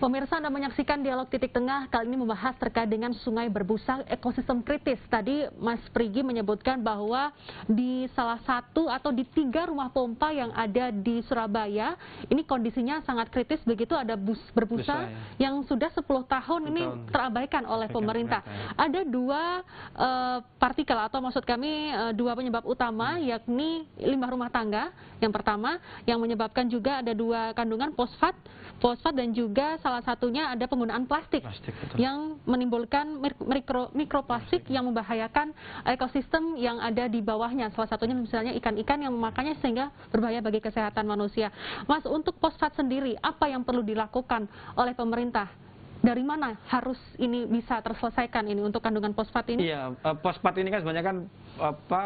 Pemirsa Anda menyaksikan dialog titik tengah kali ini membahas terkait dengan sungai berbusa ekosistem kritis. Tadi Mas Prigi menyebutkan bahwa di salah satu atau di tiga rumah pompa yang ada di Surabaya ini kondisinya sangat kritis begitu ada bus berbusa Busa, ya. yang sudah 10 tahun, Betul. ini terabaikan oleh pemerintah. Ya. Ada dua uh, partikel atau maksud kami uh, dua penyebab utama hmm. yakni limbah rumah tangga yang pertama yang menyebabkan juga ada dua kandungan fosfat, fosfat dan juga salah satunya ada penggunaan plastik, plastik yang menimbulkan mikro, mikroplastik yang membahayakan ekosistem yang ada di bawahnya. Salah satunya misalnya ikan-ikan yang memakannya sehingga berbahaya bagi kesehatan manusia. Mas, untuk fosfat sendiri, apa yang perlu dilakukan oleh pemerintah dari mana harus ini bisa terselesaikan ini untuk kandungan fosfat ini? Iya, fosfat eh, ini kan sebenarnya kan apa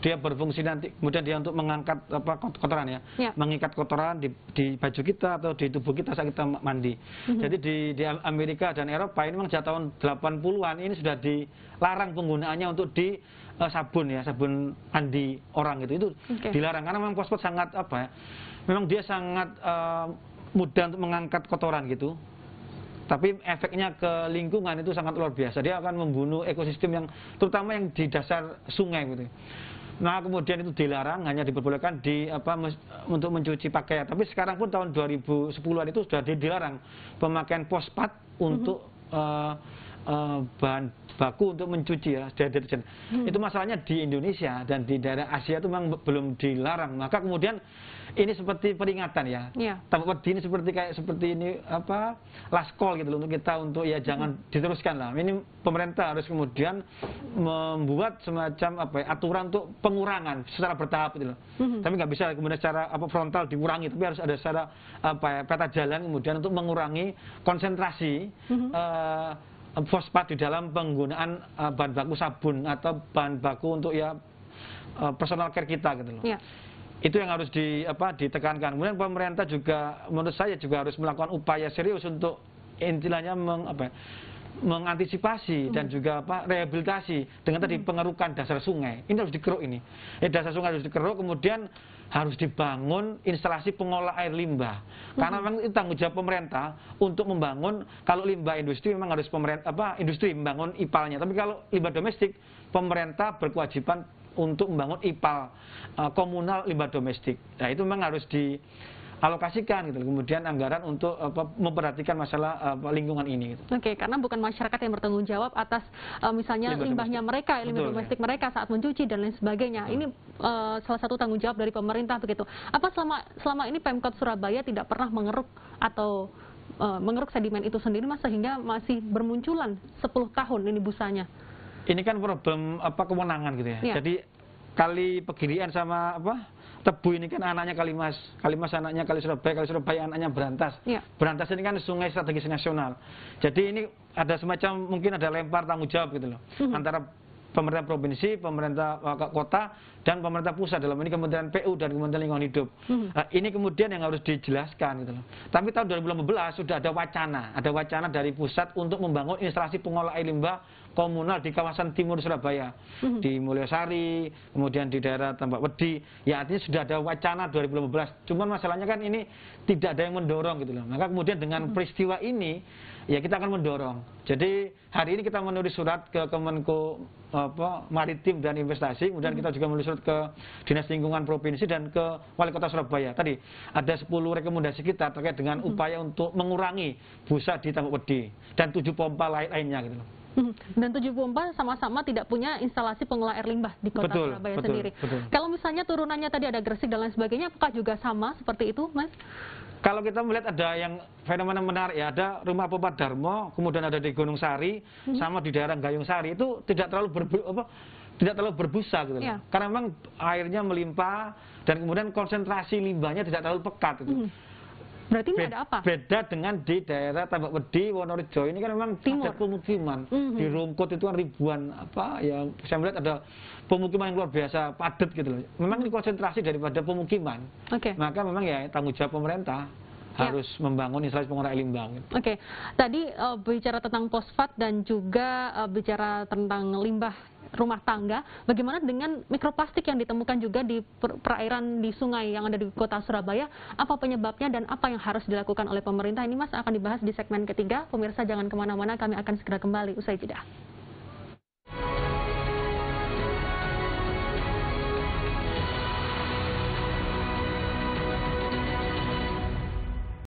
dia berfungsi nanti kemudian dia untuk mengangkat apa kotoran ya, ya. mengikat kotoran di, di baju kita atau di tubuh kita saat kita mandi. Mm-hmm. Jadi di, di Amerika dan Eropa ini memang sejak tahun 80-an ini sudah dilarang penggunaannya untuk di uh, sabun ya, sabun mandi orang gitu. Itu okay. dilarang karena memang fosfat sangat apa ya? Memang dia sangat uh, mudah untuk mengangkat kotoran gitu tapi efeknya ke lingkungan itu sangat luar biasa. Dia akan membunuh ekosistem yang terutama yang di dasar sungai gitu. Nah kemudian itu dilarang hanya diperbolehkan di apa untuk mencuci pakaian. Tapi sekarang pun tahun 2010-an itu sudah dilarang pemakaian pospat untuk uh, uh, bahan baku untuk mencuci ya deterjen. Mm -hmm. Itu masalahnya di Indonesia dan di daerah Asia itu memang belum dilarang. Maka kemudian ini seperti peringatan ya. ya. Takut ini seperti kayak seperti ini apa last call gitu loh untuk kita untuk ya jangan hmm. diteruskan lah. Ini pemerintah harus kemudian membuat semacam apa ya, aturan untuk pengurangan secara bertahap gitu loh. Hmm. Tapi nggak bisa kemudian secara apa frontal dikurangi, tapi harus ada secara apa ya, peta jalan kemudian untuk mengurangi konsentrasi. Hmm. Uh, fosfat di dalam penggunaan uh, bahan baku sabun atau bahan baku untuk ya uh, personal care kita gitu loh. Ya itu yang harus di, apa, ditekankan. Kemudian pemerintah juga menurut saya juga harus melakukan upaya serius untuk intilanya meng, apa, ya, mengantisipasi hmm. dan juga apa rehabilitasi dengan tadi hmm. pengerukan dasar sungai. Ini harus dikeruk ini. ini eh, dasar sungai harus dikeruk kemudian harus dibangun instalasi pengolah air limbah. Karena hmm. memang itu tanggung jawab pemerintah untuk membangun kalau limbah industri memang harus pemerintah apa industri membangun ipalnya. Tapi kalau limbah domestik pemerintah berkewajiban untuk membangun IPAL eh, komunal limbah domestik. Nah itu memang harus dialokasikan gitu. Kemudian anggaran untuk memperhatikan masalah lingkungan ini. Gitu. Oke, karena bukan masyarakat yang bertanggung jawab atas uh, misalnya limbah limbahnya domestik. mereka, limbah Betul, ya. domestik ya. mereka saat mencuci dan lain sebagainya. Betul. Ini uh, eh, salah satu tanggung jawab dari pemerintah begitu. Apa selama selama ini Pemkot Surabaya tidak pernah mengeruk atau mengeruk sedimen itu sendiri mas sehingga masih bermunculan 10 tahun ini busanya ini kan problem apa kewenangan gitu ya. ya. Jadi kali pegirian sama apa tebu ini kan anaknya Kalimas, Kalimas anaknya Kali Surabaya, Kali Surabaya anaknya Berantas. Ya. Berantas ini kan sungai strategis nasional. Jadi ini ada semacam mungkin ada lempar tanggung jawab gitu loh. uh hmm. -huh. Antara pemerintah provinsi, pemerintah eh, kota, dan pemerintah pusat dalam ini Kementerian PU dan Kementerian Lingkungan Hidup. Hmm. Nah, ini kemudian yang harus dijelaskan gitu loh. Tapi tahun 2015 sudah ada wacana, ada wacana dari pusat untuk membangun instalasi pengolah air limbah komunal di kawasan timur Surabaya, hmm. di Mulyosari, kemudian di daerah Tambak Wedi. Ya artinya sudah ada wacana 2015. Cuman masalahnya kan ini tidak ada yang mendorong gitu loh. Maka kemudian dengan hmm. peristiwa ini ya kita akan mendorong. Jadi hari ini kita menulis surat ke Kemenko apa, Maritim dan Investasi, kemudian hmm. kita juga menulis surat ke Dinas Lingkungan Provinsi dan ke Wali Kota Surabaya. Tadi ada 10 rekomendasi kita terkait dengan hmm. upaya hmm. untuk mengurangi busa di tambak Wedi dan tujuh pompa lain lainnya gitu loh. Dan 74 sama-sama tidak punya instalasi pengelola air limbah di kota betul, Surabaya betul, sendiri. Betul. Kalau misalnya turunannya tadi ada Gresik dan lain sebagainya, apakah juga sama seperti itu, Mas? Kalau kita melihat ada yang fenomena menarik ya, ada rumah pompa Darmo, kemudian ada di Gunung Sari, hmm. sama di daerah Gayung Sari itu tidak terlalu berbu apa, tidak terlalu berbusa gitu ya. Karena memang airnya melimpah dan kemudian konsentrasi limbahnya tidak terlalu pekat gitu. Hmm Berarti ini ada apa? Beda dengan di daerah Tambak Wedi, Wonorejo ini kan memang Timur. ada pemukiman. Mm -hmm. Di rumput itu kan ribuan apa ya saya melihat ada pemukiman yang luar biasa padat gitu loh. Memang ini mhm. konsentrasi daripada pemukiman. Okay. Maka memang ya tanggung jawab pemerintah ya. harus ya. membangun instalasi pengolahan limbah. Oke, okay. tadi uh, bicara tentang fosfat dan juga uh, bicara tentang limbah rumah tangga. Bagaimana dengan mikroplastik yang ditemukan juga di perairan di sungai yang ada di kota Surabaya? Apa penyebabnya dan apa yang harus dilakukan oleh pemerintah? Ini Mas akan dibahas di segmen ketiga. Pemirsa jangan kemana-mana, kami akan segera kembali usai jeda.